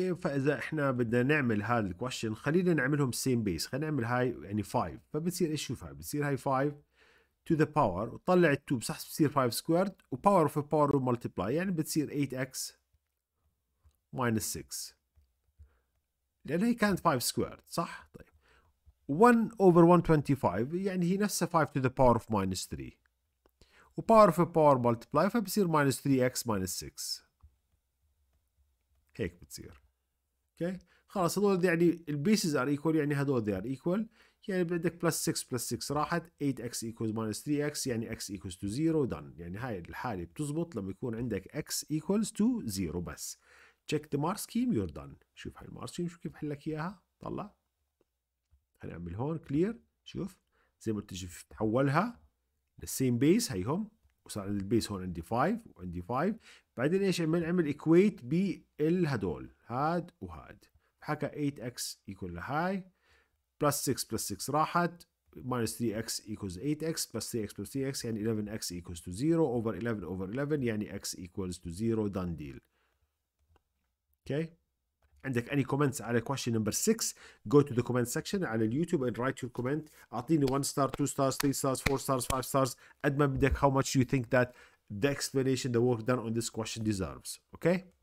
اوكي فاذا احنا بدنا نعمل هذا الكويشن خلينا نعملهم سيم بيس خلينا نعمل هاي يعني 5 فبتصير ايش شوفها بتصير هاي 5 تو ذا باور وطلع ال2 بصح بتصير 5 سكويرد وباور اوف باور ومالتيبلاي يعني بتصير 8 اكس ماينس 6 لان هي كانت 5 سكويرد صح طيب 1 اوفر 125 يعني هي نفسها 5 تو ذا باور اوف ماينس 3 وباور اوف باور multiply فبصير ماينس 3 x ماينس 6 هيك بتصير اوكي خلاص هذول يعني البيسز ار ايكوال يعني هذول ذي ار ايكوال يعني عندك بلس 6 بلس 6 راحت 8 x ايكوز ماينس 3 x يعني x ايكوز تو 0 دن يعني هاي الحاله بتزبط لما يكون عندك x ايكوز تو 0 بس تشيك ذا مارس كيم يور دن شوف هاي المارس كيم شوف كيف حل لك اياها طلع هنعمل هون كلير شوف زي ما تجي تحولها للسيم بيس هيهم وصار البيس هون عندي 5 وعندي 5 بعدين ايش عمل عمل ايكويت بالهدول هاد وهاد حكى 8 8x يكون لهاي بلس 6 بلس 6 راحت minus 3x equals 8x plus 3x plus 3x يعني 11x equals to 0 over 11 over 11 يعني x equals to 0 done deal. Okay. عندك any comments على question number 6 go to the comment section على YouTube and write your comment اعطيني 1 star 2 stars 3 stars 4 stars 5 stars And maybe how much you think that the explanation the work done on this question deserves okay